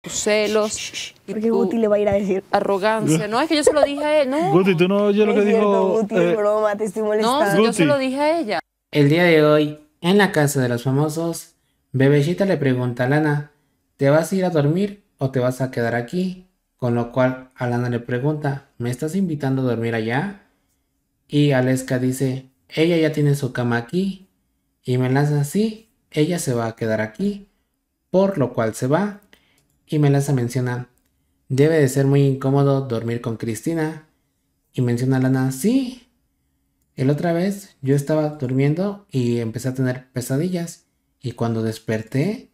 tus celos. Porque le va a ir a decir. Arrogancia. No, es que yo se lo dije a él. No. Guti, tú no oyes lo que dijo. Guti, eh, broma, te estoy molestando. No, yo se lo dije a ella. El día de hoy, en la casa de los famosos, Bebellita le pregunta a Lana: ¿te vas a ir a dormir o te vas a quedar aquí? Con lo cual, Lana le pregunta: ¿me estás invitando a dormir allá? Y Aleska dice: Ella ya tiene su cama aquí. Y me lanza así: Ella se va a quedar aquí. Por lo cual se va y Melaza menciona, debe de ser muy incómodo dormir con Cristina. Y menciona Lana, sí. El otra vez yo estaba durmiendo y empecé a tener pesadillas. Y cuando desperté,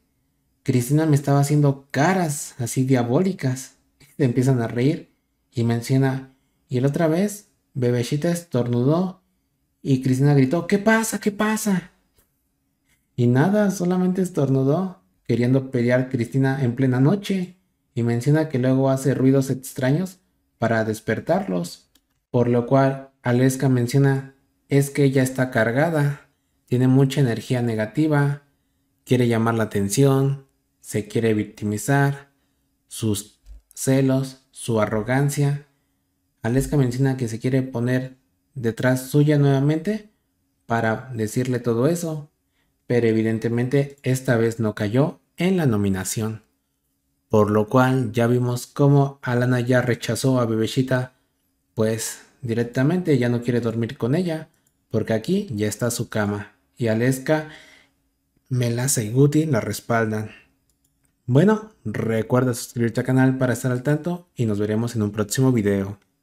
Cristina me estaba haciendo caras así diabólicas. Se empiezan a reír y menciona, y el otra vez, Bebellita estornudó y Cristina gritó, ¿qué pasa? ¿Qué pasa? Y nada, solamente estornudó queriendo pelear Cristina en plena noche y menciona que luego hace ruidos extraños para despertarlos, por lo cual Aleska menciona es que ella está cargada, tiene mucha energía negativa, quiere llamar la atención, se quiere victimizar, sus celos, su arrogancia. Aleska menciona que se quiere poner detrás suya nuevamente para decirle todo eso, pero evidentemente esta vez no cayó en la nominación. Por lo cual ya vimos cómo Alana ya rechazó a Bebeshita. pues directamente ya no quiere dormir con ella, porque aquí ya está su cama. Y Aleska, Melaza y Guti la respaldan. Bueno, recuerda suscribirte al canal para estar al tanto y nos veremos en un próximo video.